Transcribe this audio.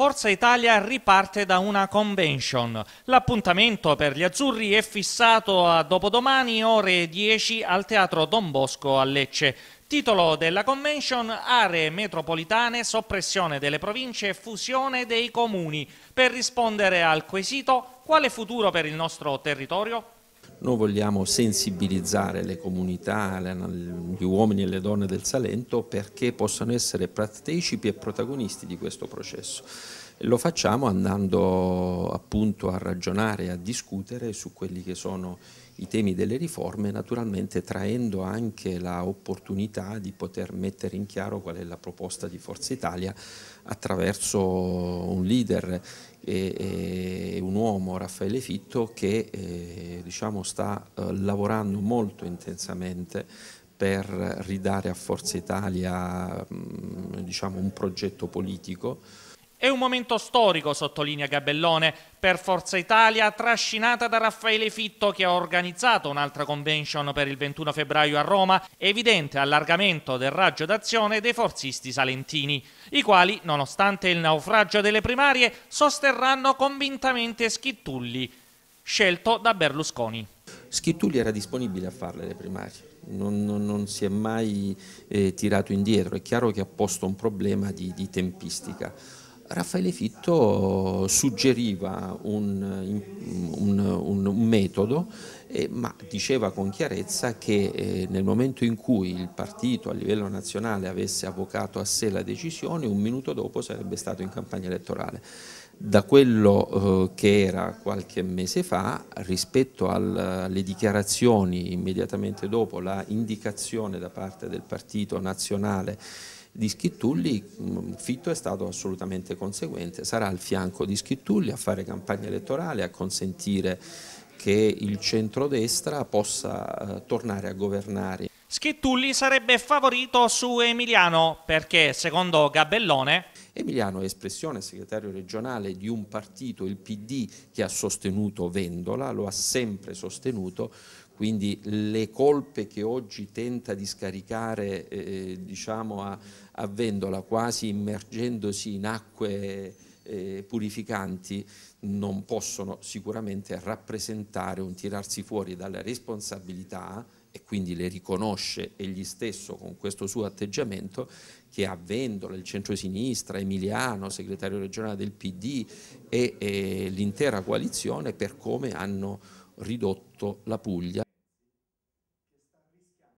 Forza Italia riparte da una convention. L'appuntamento per gli azzurri è fissato a dopodomani ore 10 al Teatro Don Bosco a Lecce. Titolo della convention Aree metropolitane, soppressione delle province e fusione dei comuni. Per rispondere al quesito quale futuro per il nostro territorio? Noi vogliamo sensibilizzare le comunità, gli uomini e le donne del Salento perché possano essere partecipi e protagonisti di questo processo. Lo facciamo andando appunto a ragionare, a discutere su quelli che sono i temi delle riforme, naturalmente traendo anche l'opportunità di poter mettere in chiaro qual è la proposta di Forza Italia attraverso un leader e, un uomo, Raffaele Fitto, che eh, diciamo, sta eh, lavorando molto intensamente per ridare a Forza Italia mh, mm, diciamo, un progetto politico è un momento storico, sottolinea Gabellone, per Forza Italia, trascinata da Raffaele Fitto che ha organizzato un'altra convention per il 21 febbraio a Roma, evidente allargamento del raggio d'azione dei forzisti salentini, i quali, nonostante il naufragio delle primarie, sosterranno convintamente Schittulli, scelto da Berlusconi. Schittulli era disponibile a farle le primarie. Non, non, non, si è mai eh, tirato indietro, è chiaro che ha posto un problema di, di tempistica. Raffaele Fitto suggeriva un, un, un, un metodo, eh, ma diceva con chiarezza che eh, nel momento in cui il partito a livello nazionale avesse avvocato a sé la decisione, un minuto dopo sarebbe stato in campagna elettorale. Da quello eh, che era qualche mese fa, rispetto al, alle dichiarazioni immediatamente dopo la indicazione da parte del partito nazionale di Schittulli, mm, Fitto è stato assolutamente conseguente, sarà al fianco di Schittulli a fare campagna elettorale, a consentire che il centrodestra possa eh, tornare a governare. Schittulli sarebbe favorito su Emiliano perché, secondo Gabellone, Emiliano è espressione segretario regionale di un partito, il PD, che ha sostenuto Vendola, lo ha sempre sostenuto, quindi le colpe che oggi tenta di scaricare eh, diciamo a, a, Vendola quasi immergendosi in acque eh, purificanti non possono sicuramente rappresentare un tirarsi fuori dalle responsabilità e quindi le riconosce egli stesso con questo suo atteggiamento che a Vendola, il centro-sinistra, Emiliano, segretario regionale del PD e, e eh, l'intera coalizione per come hanno ridotto la Puglia.